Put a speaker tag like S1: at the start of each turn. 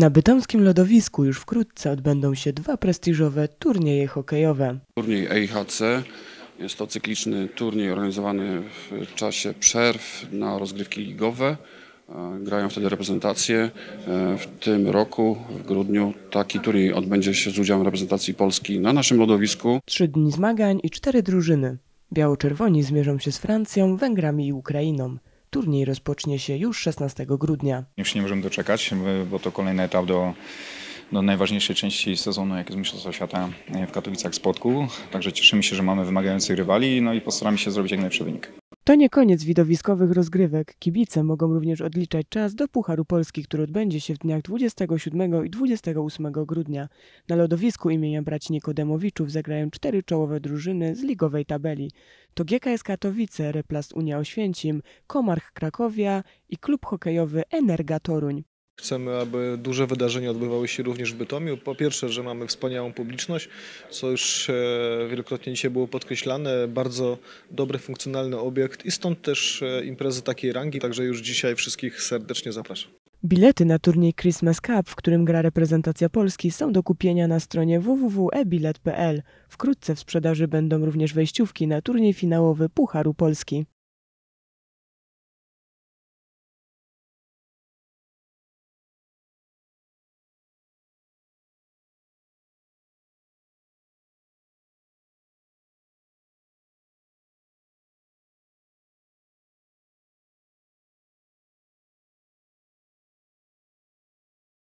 S1: Na bytomskim lodowisku już wkrótce odbędą się dwa prestiżowe turnieje hokejowe.
S2: Turniej EIHC jest to cykliczny turniej organizowany w czasie przerw na rozgrywki ligowe. E, grają wtedy reprezentacje. E, w tym roku, w grudniu, taki turniej odbędzie się z udziałem reprezentacji Polski na naszym lodowisku.
S1: Trzy dni zmagań i cztery drużyny. Biało-czerwoni zmierzą się z Francją, Węgrami i Ukrainą. Turniej rozpocznie się już 16 grudnia.
S2: Już
S3: nie możemy doczekać, bo to kolejny etap do do najważniejszej części sezonu, jak jest Mistrzostwo Świata w Katowicach Spodku. Także cieszymy się, że mamy wymagających rywali no i postaramy się zrobić jak najlepszy
S1: wynik. To nie koniec widowiskowych rozgrywek. Kibice mogą również odliczać czas do Pucharu Polski, który odbędzie się w dniach 27 i 28 grudnia. Na lodowisku imienia braci Nikodemowiczów zagrają cztery czołowe drużyny z ligowej tabeli. To GKS Katowice, Replast Unia Oświęcim, Komarch Krakowia i klub hokejowy Energa Toruń.
S4: Chcemy, aby duże wydarzenia odbywały się również w Bytomiu. Po pierwsze, że mamy wspaniałą publiczność, co już e, wielokrotnie dzisiaj było podkreślane, bardzo dobry, funkcjonalny obiekt i stąd też e, imprezy takiej rangi, także już dzisiaj wszystkich serdecznie zapraszam.
S1: Bilety na turniej Christmas Cup, w którym gra reprezentacja Polski, są do kupienia na stronie www.ebilet.pl. Wkrótce w sprzedaży będą również wejściówki na turniej finałowy Pucharu Polski.